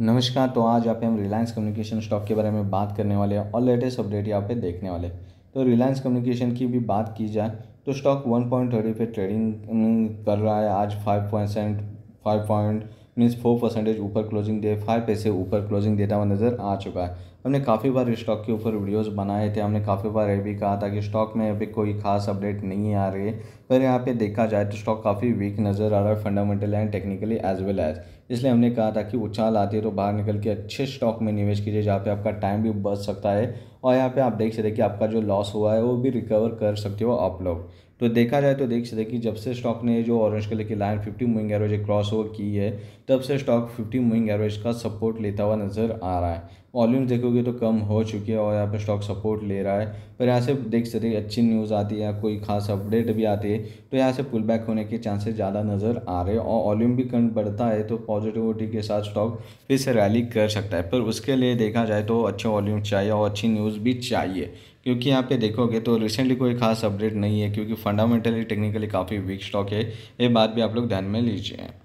नमस्कार तो आज यहाँ पे हम रिलायंस कम्युनिकेशन स्टॉक के बारे में बात करने वाले हैं और लेटेस्ट अपडेट यहाँ पे देखने वाले तो रिलायंस कम्युनिकेशन की भी बात की जाए तो स्टॉक वन पॉइंट थर्टी पे ट्रेडिंग कर रहा है आज five percent five point means four percentage ऊपर क्लोजिंग दे फाइव पैसे ऊपर क्लोजिंग देता हुआ नज़र आ चुका है हमने काफ़ी बार स्टॉक के ऊपर वीडियोस बनाए थे हमने काफ़ी बार ये भी कहा था कि स्टॉक में अभी कोई खास अपडेट नहीं आ रही है पर यहाँ पे देखा जाए तो स्टॉक काफ़ी वीक नज़र आ रहा है fundamental and technically as well as इसलिए हमने कहा था कि उछाल आती है तो बाहर निकल के अच्छे स्टॉक में निवेश कीजिए जहाँ पे आपका टाइम भी बच सकता है और यहाँ पे आप देख सकते कि आपका जो लॉस हुआ है वो भी रिकवर कर सकते हो आप लोग तो देखा जाए तो देख सकते कि जब से स्टॉक ने जो ऑरेंज कलर की line fifty moving average cross over की है तब से स्टॉक फिफ्टी मूविंग एवरेज का सपोर्ट लेता हुआ नज़र आ रहा है वॉल्यूम्स देखोगे तो कम हो चुकी है और यहाँ पे स्टॉक सपोर्ट ले रहा है पर यहाँ से देख सकते हैं अच्छी न्यूज़ आती है या कोई खास अपडेट भी आती है तो यहाँ से पुल बैक होने के चांसेस ज़्यादा नज़र आ रहे हैं और वॉल्यूम भी कम बढ़ता है तो पॉजिटिविटी के साथ स्टॉक फिर से रैली कर सकता है पर उसके लिए देखा जाए तो अच्छे वॉल्यूम चाहिए और अच्छी न्यूज़ भी चाहिए क्योंकि यहाँ पे देखोगे तो रिसेंटली कोई खास अपडेट नहीं है क्योंकि फंडामेंटली टेक्निकली काफ़ी वीक स्टॉक है ये बात भी आप लोग ध्यान में लीजिए